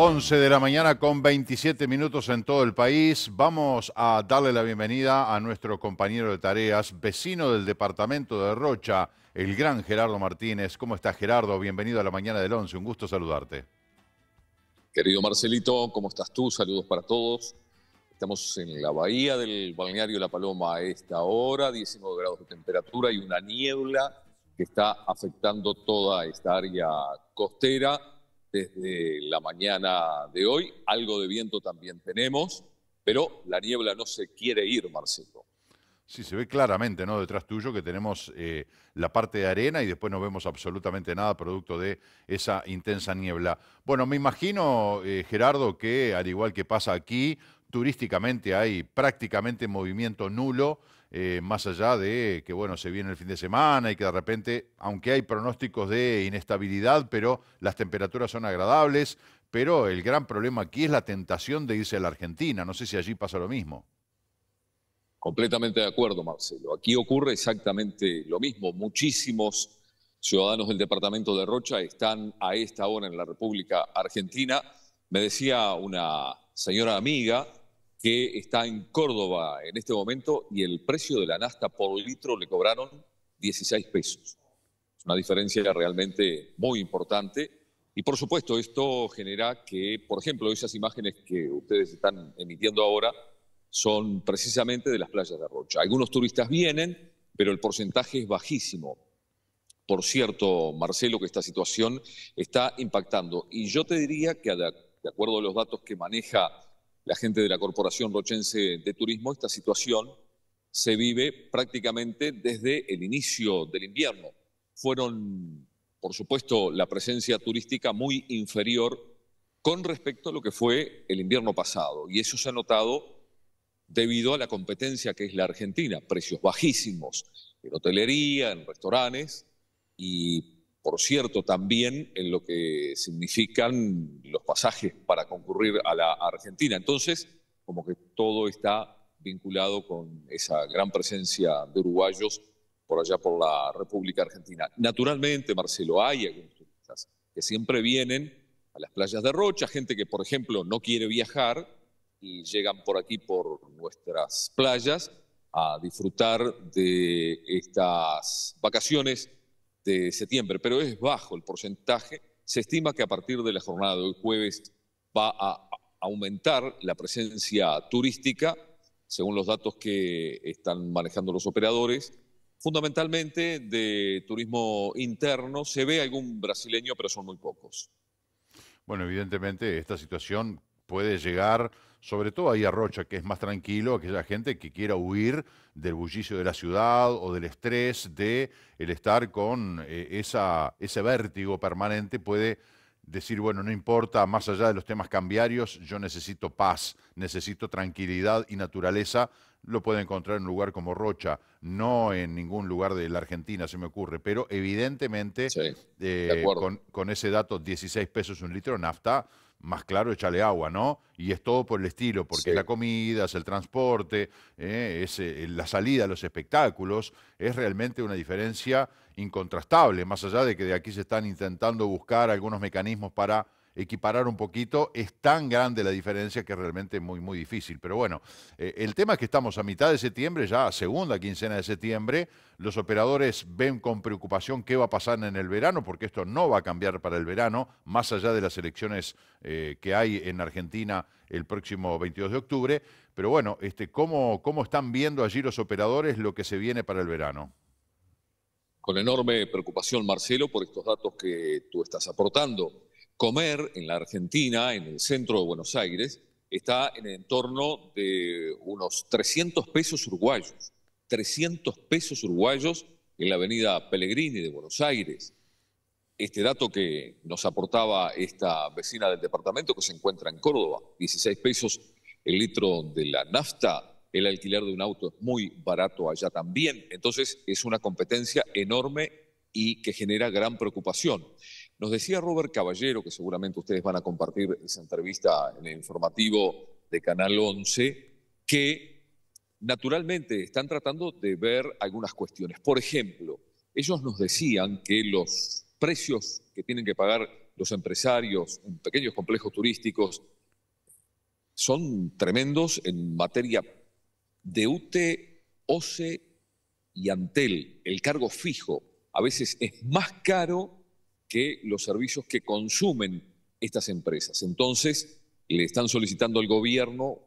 11 de la mañana con 27 minutos en todo el país. Vamos a darle la bienvenida a nuestro compañero de tareas, vecino del departamento de Rocha, el gran Gerardo Martínez. ¿Cómo estás, Gerardo? Bienvenido a la mañana del 11. Un gusto saludarte. Querido Marcelito, ¿cómo estás tú? Saludos para todos. Estamos en la bahía del balneario La Paloma a esta hora, 19 grados de temperatura y una niebla que está afectando toda esta área costera desde la mañana de hoy. Algo de viento también tenemos, pero la niebla no se quiere ir, Marcelo. Sí, se ve claramente, ¿no? Detrás tuyo que tenemos eh, la parte de arena y después no vemos absolutamente nada producto de esa intensa niebla. Bueno, me imagino, eh, Gerardo, que al igual que pasa aquí, turísticamente hay prácticamente movimiento nulo eh, más allá de que, bueno, se viene el fin de semana y que de repente, aunque hay pronósticos de inestabilidad, pero las temperaturas son agradables, pero el gran problema aquí es la tentación de irse a la Argentina. No sé si allí pasa lo mismo. Completamente de acuerdo, Marcelo. Aquí ocurre exactamente lo mismo. Muchísimos ciudadanos del departamento de Rocha están a esta hora en la República Argentina. Me decía una señora amiga que está en Córdoba en este momento y el precio de la nafta por litro le cobraron 16 pesos. Es una diferencia realmente muy importante y por supuesto esto genera que, por ejemplo, esas imágenes que ustedes están emitiendo ahora son precisamente de las playas de Rocha. Algunos turistas vienen, pero el porcentaje es bajísimo. Por cierto, Marcelo, que esta situación está impactando y yo te diría que de acuerdo a los datos que maneja la gente de la Corporación Rochense de Turismo, esta situación se vive prácticamente desde el inicio del invierno. Fueron, por supuesto, la presencia turística muy inferior con respecto a lo que fue el invierno pasado. Y eso se ha notado debido a la competencia que es la Argentina, precios bajísimos en hotelería, en restaurantes y por cierto, también en lo que significan los pasajes para concurrir a la Argentina. Entonces, como que todo está vinculado con esa gran presencia de uruguayos por allá por la República Argentina. Naturalmente, Marcelo, hay algunos turistas que siempre vienen a las playas de Rocha, gente que, por ejemplo, no quiere viajar y llegan por aquí, por nuestras playas, a disfrutar de estas vacaciones septiembre, pero es bajo el porcentaje. Se estima que a partir de la jornada de hoy jueves va a aumentar la presencia turística, según los datos que están manejando los operadores, fundamentalmente de turismo interno. Se ve algún brasileño, pero son muy pocos. Bueno, evidentemente esta situación puede llegar sobre todo ahí a Rocha, que es más tranquilo, aquella gente que quiera huir del bullicio de la ciudad o del estrés de el estar con eh, esa, ese vértigo permanente, puede decir, bueno, no importa, más allá de los temas cambiarios, yo necesito paz, necesito tranquilidad y naturaleza, lo puede encontrar en un lugar como Rocha, no en ningún lugar de la Argentina, se me ocurre, pero evidentemente eh, con, con, ese dato, 16 pesos un litro de nafta, más claro, échale agua, ¿no? Y es todo por el estilo, porque la comida, es el transporte, eh, es eh, la salida los espectáculos, es realmente una diferencia incontrastable, más allá de que de aquí se están intentando buscar algunos mecanismos para equiparar un poquito. Es tan grande la diferencia que realmente es muy, muy difícil. Pero bueno, eh, el tema es que estamos a mitad de septiembre, ya segunda quincena de septiembre. Los operadores ven con preocupación qué va a pasar en el verano, porque esto no va a cambiar para el verano, más allá de las elecciones eh, que hay en Argentina el próximo 22 de octubre. Pero bueno, este, ¿cómo, ¿cómo están viendo allí los operadores lo que se viene para el verano? Con enorme preocupación, Marcelo, por estos datos que tú estás aportando. Comer, en la Argentina, en el centro de Buenos Aires, está en el entorno de unos 300 pesos uruguayos. 300 pesos uruguayos en la avenida Pellegrini de Buenos Aires. Este dato que nos aportaba esta vecina del departamento que se encuentra en Córdoba, 16 pesos el litro de la nafta, el alquiler de un auto es muy barato allá también. Entonces es una competencia enorme y que genera gran preocupación. Nos decía Robert Caballero, que seguramente ustedes van a compartir esa entrevista en el informativo de Canal 11, que naturalmente están tratando de ver algunas cuestiones. Por ejemplo, ellos nos decían que los precios que tienen que pagar los empresarios en pequeños complejos turísticos son tremendos en materia de UTE, OCE y Antel, el cargo fijo. A veces es más caro que los servicios que consumen estas empresas. Entonces, le están solicitando al gobierno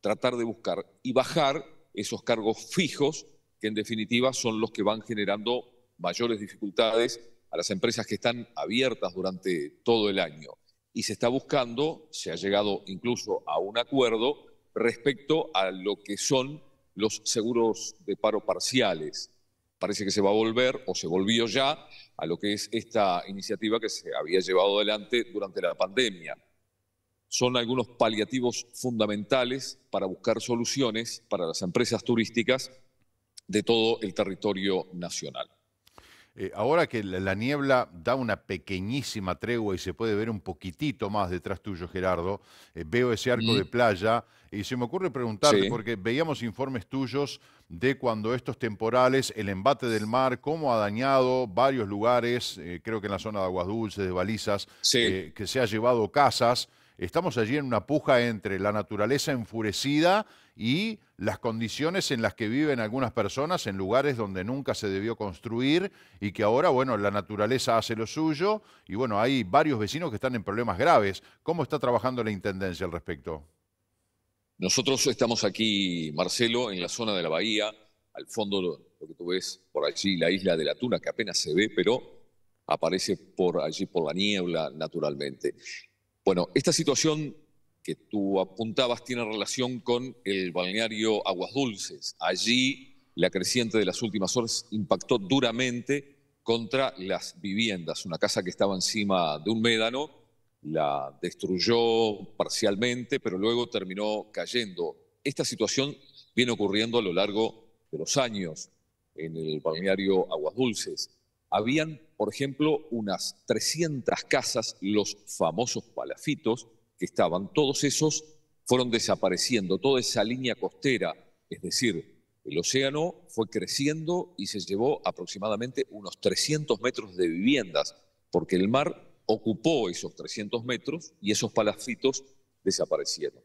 tratar de buscar y bajar esos cargos fijos que en definitiva son los que van generando mayores dificultades a las empresas que están abiertas durante todo el año. Y se está buscando, se ha llegado incluso a un acuerdo respecto a lo que son los seguros de paro parciales, parece que se va a volver o se volvió ya a lo que es esta iniciativa que se había llevado adelante durante la pandemia. Son algunos paliativos fundamentales para buscar soluciones para las empresas turísticas de todo el territorio nacional. Eh, ahora que la, niebla da una pequeñísima tregua y se puede ver un poquitito más detrás tuyo, Gerardo, eh, veo ese arco de playa y se me ocurre preguntarte, porque veíamos informes tuyos de cuando estos temporales, el embate del mar, cómo ha dañado varios lugares, eh, creo que en la zona de Aguas Dulces, de Balizas, que se ha llevado casas. Estamos allí en una puja entre la naturaleza enfurecida y las condiciones en las que viven algunas personas en lugares donde nunca se debió construir y que ahora, bueno, la naturaleza hace lo suyo y bueno, hay varios vecinos que están en problemas graves. ¿Cómo está trabajando la Intendencia al respecto? Nosotros estamos aquí, Marcelo, en la zona de la bahía, al fondo lo que tú ves por allí, la isla de la Tuna, que apenas se ve, pero aparece por allí, por la niebla, naturalmente. Bueno, esta situación tú apuntabas tiene relación con el balneario Aguas Dulces. Allí la creciente de las últimas horas impactó duramente contra las viviendas. Una casa que estaba encima de un médano la destruyó parcialmente, pero luego terminó cayendo. Esta situación viene ocurriendo a lo largo de los años en el balneario Aguas Dulces. Habían, por ejemplo, unas 300 casas, los famosos palafitos, que estaban, todos esos fueron desapareciendo, toda esa línea costera, es decir, el océano fue creciendo y se llevó aproximadamente unos 300 metros de viviendas, porque el mar ocupó esos 300 metros y esos palafitos desaparecieron.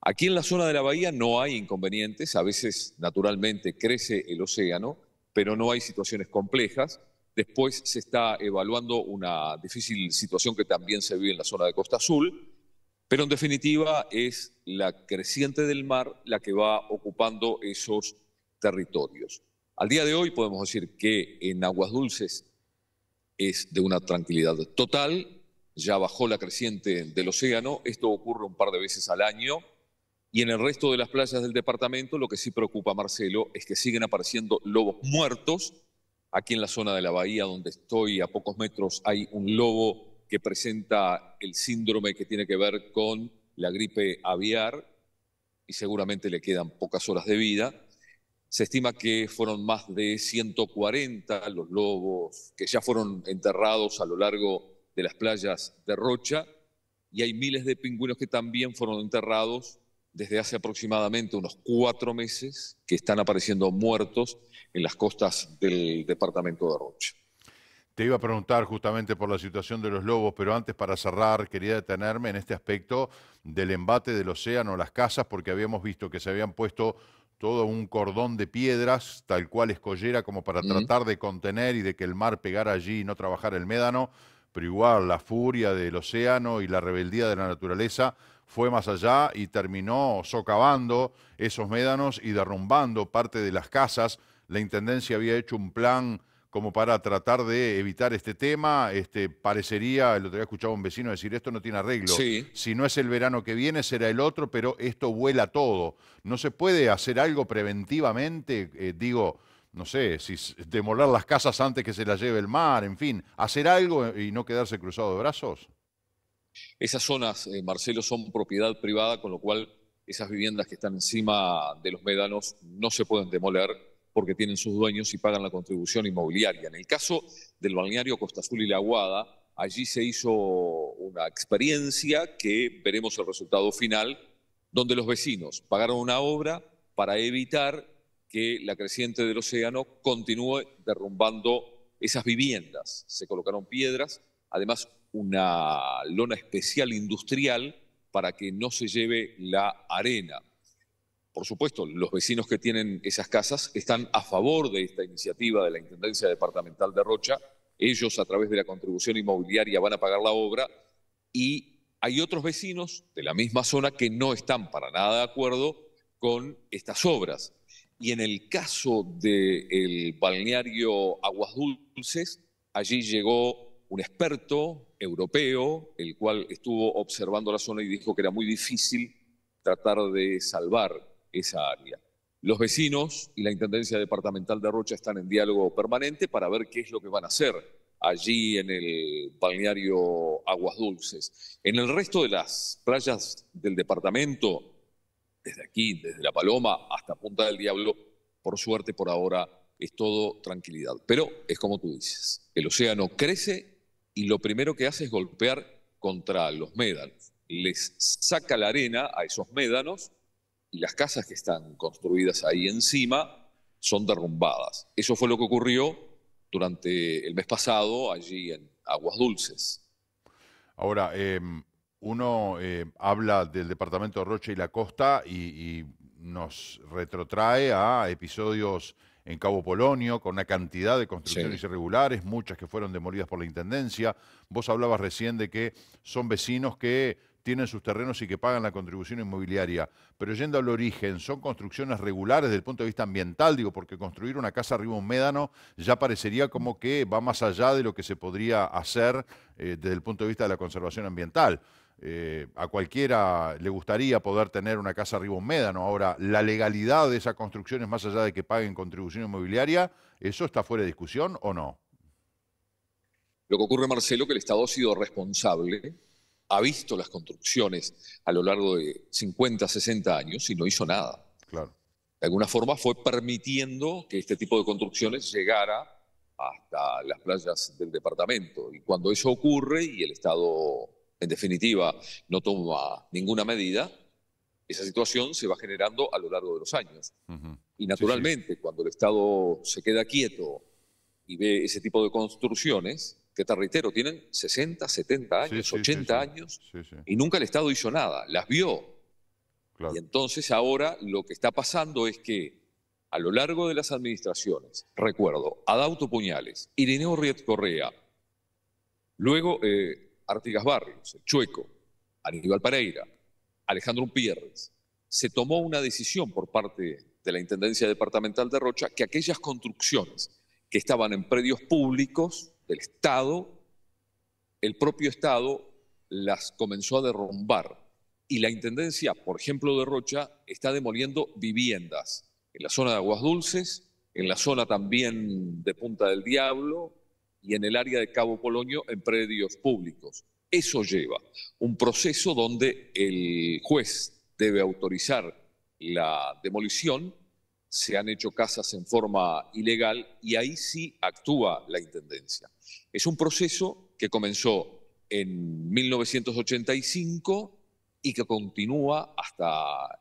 Aquí en la zona de la bahía no hay inconvenientes, a veces naturalmente crece el océano, pero no hay situaciones complejas. Después se está evaluando una difícil situación que también se vive en la zona de Costa Azul, pero en definitiva es la creciente del mar la que va ocupando esos territorios. Al día de hoy podemos decir que en Aguas Dulces es de una tranquilidad total, ya bajó la creciente del océano, esto ocurre un par de veces al año, y en el resto de las playas del departamento lo que sí preocupa Marcelo es que siguen apareciendo lobos muertos, aquí en la zona de la bahía donde estoy a pocos metros hay un lobo que presenta el síndrome que tiene que ver con la gripe aviar y seguramente le quedan pocas horas de vida. Se estima que fueron más de 140 los lobos que ya fueron enterrados a lo largo de las playas de Rocha y hay miles de pingüinos que también fueron enterrados desde hace aproximadamente unos cuatro meses que están apareciendo muertos en las costas del departamento de Rocha. Te iba a preguntar justamente por la situación de los lobos, pero antes para cerrar quería detenerme en este aspecto del embate del océano las casas, porque habíamos visto que se habían puesto todo un cordón de piedras, tal cual escollera, como para tratar de contener y de que el mar pegara allí y no trabajara el médano, pero igual la furia del océano y la rebeldía de la naturaleza fue más allá y terminó socavando esos médanos y derrumbando parte de las casas. La Intendencia había hecho un plan como para tratar de evitar este tema. Este, parecería, el otro día escuchado a un vecino decir, esto no tiene arreglo. Si no es el verano que viene, será el otro, pero esto vuela todo. ¿No se puede hacer algo preventivamente? Eh, digo, no sé, si demoler las casas antes que se las lleve el mar, en fin, hacer algo y no quedarse cruzado de brazos. Esas zonas, eh, Marcelo, son propiedad privada, con lo cual esas viviendas que están encima de los médanos no se pueden demoler porque tienen sus dueños y pagan la contribución inmobiliaria. En el caso del balneario Costa Azul y La Aguada, allí se hizo una experiencia que veremos el resultado final, donde los vecinos pagaron una obra para evitar que la creciente del océano continúe derrumbando esas viviendas. Se colocaron piedras, además una lona especial industrial para que no se lleve la arena por supuesto, los vecinos que tienen esas casas están a favor de esta iniciativa de la Intendencia Departamental de Rocha. Ellos, a través de la contribución inmobiliaria, van a pagar la obra y hay otros vecinos de la misma zona que no están para nada de acuerdo con estas obras. Y en el caso del balneario Aguas Dulces, allí llegó un experto europeo, el cual estuvo observando la zona y dijo que era muy difícil tratar de salvar esa área. Los vecinos y la Intendencia Departamental de Rocha están en diálogo permanente para ver qué es lo que van a hacer allí en el balneario Aguas Dulces. En el resto de las playas del departamento, desde aquí, desde La Paloma hasta Punta del Diablo, por suerte por ahora es todo tranquilidad. Pero es como tú dices, el océano crece y lo primero que hace es golpear contra los médanos. Les saca la arena a esos médanos y las casas que están construidas ahí encima son derrumbadas. Eso fue lo que ocurrió durante el mes pasado allí en Aguas Dulces. Ahora, em, uno em, habla del departamento de Rocha y la costa y, nos retrotrae a episodios en Cabo Polonio, con una cantidad de construcciones irregulares, muchas que fueron demolidas por la Intendencia. Vos hablabas recién de que son vecinos que tienen sus terrenos y que pagan la contribución inmobiliaria. Pero yendo al origen, son construcciones regulares desde el punto de vista ambiental, digo, porque construir una casa arriba un médano ya parecería como que va más allá de lo que se podría hacer eh, desde el punto de vista de la conservación ambiental. Eh, a cualquiera le gustaría poder tener una casa arriba un médano. Ahora, la legalidad de esas construcciones, más allá de que paguen contribución inmobiliaria, ¿eso está fuera de discusión o no? Lo que ocurre, Marcelo, que el Estado ha sido responsable ha visto las construcciones a lo largo de 50, 60 años y no hizo nada. Claro. De alguna forma fue permitiendo que este tipo de construcciones llegara hasta las playas del departamento. Y cuando eso ocurre y el Estado, en definitiva, no toma ninguna medida, esa situación se va generando a lo largo de los años. Y naturalmente, cuando el Estado se queda quieto y ve ese tipo de construcciones, que te tienen 60, 70 años, 80 años, y nunca el Estado hizo nada, las vio. Y entonces ahora lo que está pasando es que a lo largo de las administraciones, recuerdo, Adauto Puñales, Irineo Riet Correa, luego eh, Artigas Barrios, el Chueco, Aníbal Pereira, Alejandro Umpierres, se tomó una decisión por parte de la Intendencia Departamental de Rocha que aquellas construcciones que estaban en predios públicos del Estado, el propio Estado las comenzó a derrumbar. Y la Intendencia, por ejemplo, de Rocha, está demoliendo viviendas en la zona de Aguas Dulces, en la zona también de Punta del Diablo y en el área de Cabo Polonio en predios públicos. Eso lleva un proceso donde el juez debe autorizar la demolición se han hecho casas en forma ilegal y ahí sí actúa la Intendencia. Es un proceso que comenzó en 1985 y que continúa hasta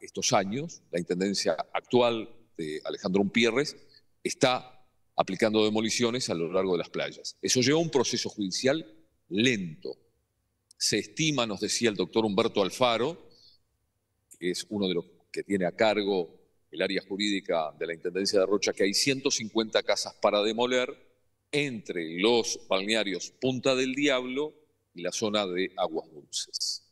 estos años. La Intendencia actual de Alejandro Umpierres está aplicando demoliciones a lo largo de las playas. Eso lleva un proceso judicial lento. Se estima, nos decía el doctor Humberto Alfaro, que es uno de los que tiene a cargo el área jurídica de la Intendencia de Rocha, que hay 150 casas para demoler entre los balnearios Punta del Diablo y la zona de Aguas Dulces.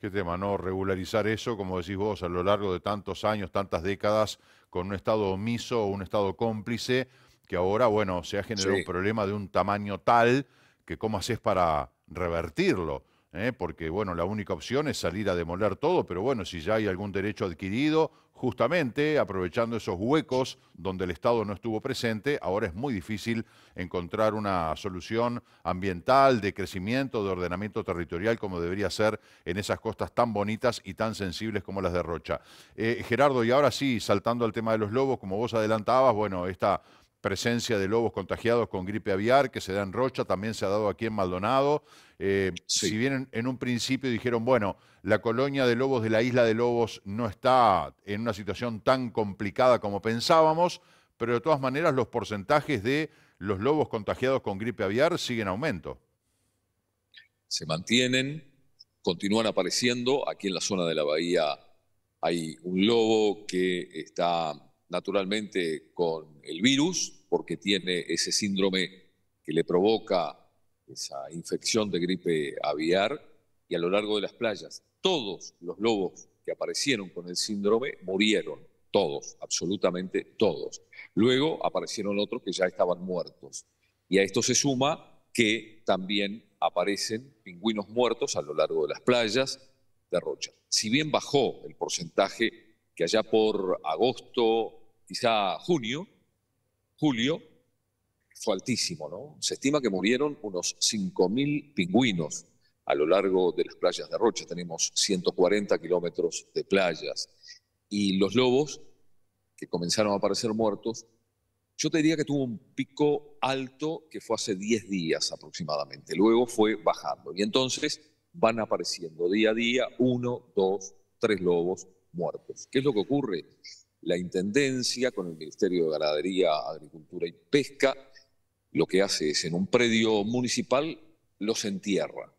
Qué tema, ¿no? Regularizar eso, como decís vos, a lo largo de tantos años, tantas décadas, con un Estado omiso o un Estado cómplice, que ahora, bueno, se ha generado un problema de un tamaño tal que cómo haces para revertirlo. ¿eh? porque bueno, la única opción es salir a demoler todo, pero bueno, si ya hay algún derecho adquirido, justamente aprovechando esos huecos donde el Estado no estuvo presente, ahora es muy difícil encontrar una solución ambiental, de crecimiento, de ordenamiento territorial, como debería ser en esas costas tan bonitas y tan sensibles como las de Rocha. Eh, Gerardo, y ahora sí, saltando al tema de los lobos, como vos adelantabas, bueno, esta presencia de lobos contagiados con gripe aviar que se da en Rocha, también se ha dado aquí en Maldonado. Eh, si bien en, un principio dijeron, bueno, la colonia de lobos de la isla de lobos no está en una situación tan complicada como pensábamos, pero de todas maneras los porcentajes de los lobos contagiados con gripe aviar siguen aumento. Se mantienen, continúan apareciendo. Aquí en la zona de la bahía hay un lobo que está naturalmente con el virus, porque tiene ese síndrome que le provoca esa infección de gripe aviar, y a lo largo de las playas, todos los lobos que aparecieron con el síndrome murieron, todos, absolutamente todos. Luego aparecieron otros que ya estaban muertos. Y a esto se suma que también aparecen pingüinos muertos a lo largo de las playas de Rocha. Si bien bajó el porcentaje que allá por agosto, quizá junio, julio, fue altísimo, ¿no? Se estima que murieron unos 5.000 pingüinos a lo largo de las playas de Rocha. Tenemos 140 kilómetros de playas. Y los lobos, que comenzaron a aparecer muertos, yo te diría que tuvo un pico alto que fue hace 10 días aproximadamente. Luego fue bajando. Y entonces van apareciendo día a día uno, dos, tres lobos muertos. ¿Qué es lo que ocurre? la Intendencia con el Ministerio de Ganadería, Agricultura y Pesca, lo que hace es en un predio municipal los entierra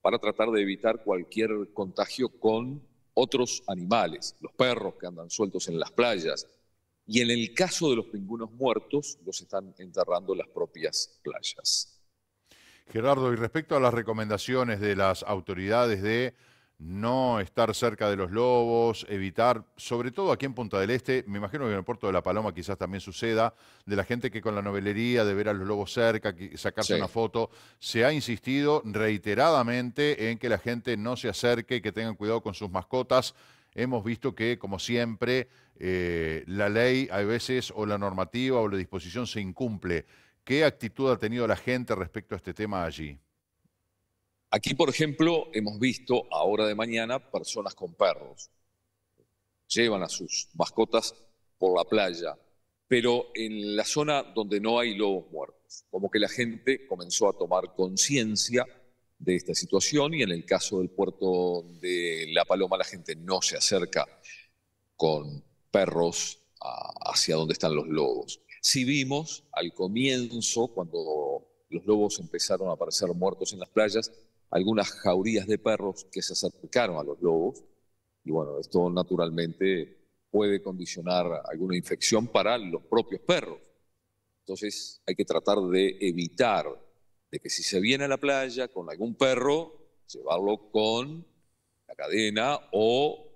para tratar de evitar cualquier contagio con otros animales, los perros que andan sueltos en las playas. Y en el caso de los pingüinos muertos, los están enterrando en las propias playas. Gerardo, y respecto a las recomendaciones de las autoridades de no estar cerca de los lobos, evitar, sobre todo aquí en Punta del Este, me imagino que en el puerto de La Paloma quizás también suceda, de la gente que con la novelería de ver a los lobos cerca, sacarse una foto, se ha insistido reiteradamente en que la gente no se acerque, que tengan cuidado con sus mascotas. Hemos visto que, como siempre, eh, la ley a veces o la normativa o la disposición se incumple. ¿Qué actitud ha tenido la gente respecto a este tema allí? Aquí, por ejemplo, hemos visto a hora de mañana personas con perros. Llevan a sus mascotas por la playa, pero en la zona donde no hay lobos muertos. Como que la gente comenzó a tomar conciencia de esta situación y en el caso del puerto de La Paloma la gente no se acerca con perros hacia donde están los lobos. Si vimos al comienzo, cuando los lobos empezaron a aparecer muertos en las playas, algunas jaurías de perros que se acercaron a los lobos y bueno, esto naturalmente puede condicionar alguna infección para los propios perros. Entonces hay que tratar de evitar de que si se viene a la playa con algún perro, llevarlo con la cadena o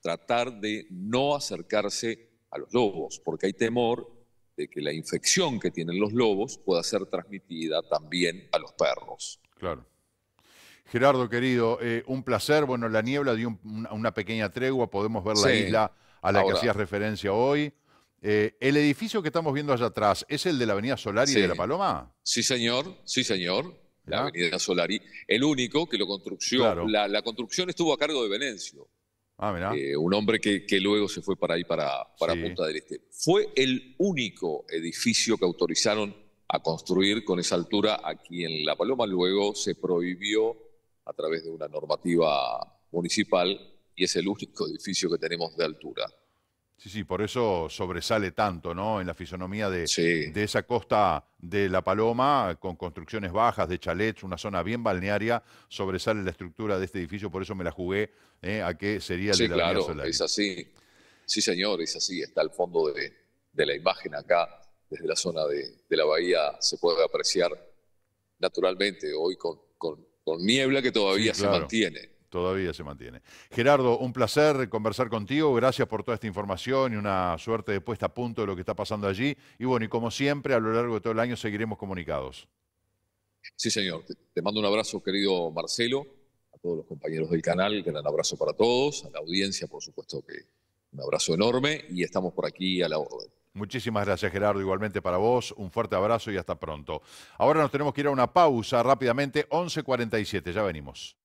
tratar de no acercarse a los lobos, porque hay temor de que la infección que tienen los lobos pueda ser transmitida también a los perros. Claro. Gerardo, querido, eh, un placer. Bueno, la niebla dio una pequeña tregua, podemos ver la isla a la que hacías referencia hoy. Eh, el edificio que estamos viendo allá atrás, ¿es el de la Avenida Solari y de La Paloma? Sí, señor, sí, señor. La Avenida Solari. El único que lo construyó. La, construcción estuvo a cargo de Venencio. Ah, eh, un hombre que, luego se fue para ahí, para, Punta del Este. Fue el único edificio que autorizaron a construir con esa altura aquí en La Paloma. Luego se prohibió a través de una normativa municipal y es el único edificio que tenemos de altura. Sí, sí, por eso sobresale tanto, ¿no? En la fisonomía de, de, esa costa de La Paloma, con construcciones bajas, de chalets, una zona bien balnearia, sobresale la estructura de este edificio, por eso me la jugué ¿eh? a que sería el de la claro, Es así, sí señor, es así, está al fondo de, la imagen acá, desde la zona de, la bahía se puede apreciar naturalmente hoy con con niebla que todavía se mantiene. Todavía se mantiene. Gerardo, un placer conversar contigo. Gracias por toda esta información y una suerte de puesta a punto de lo que está pasando allí. Y bueno, y como siempre, a lo largo de todo el año seguiremos comunicados. Sí, señor. Te mando un abrazo, querido Marcelo, a todos los compañeros del canal. Gran abrazo para todos, a la audiencia, por supuesto que un abrazo enorme y estamos por aquí a la orden. Muchísimas gracias Gerardo, igualmente para vos, un fuerte abrazo y hasta pronto. Ahora nos tenemos que ir a una pausa rápidamente, 11.47, ya venimos.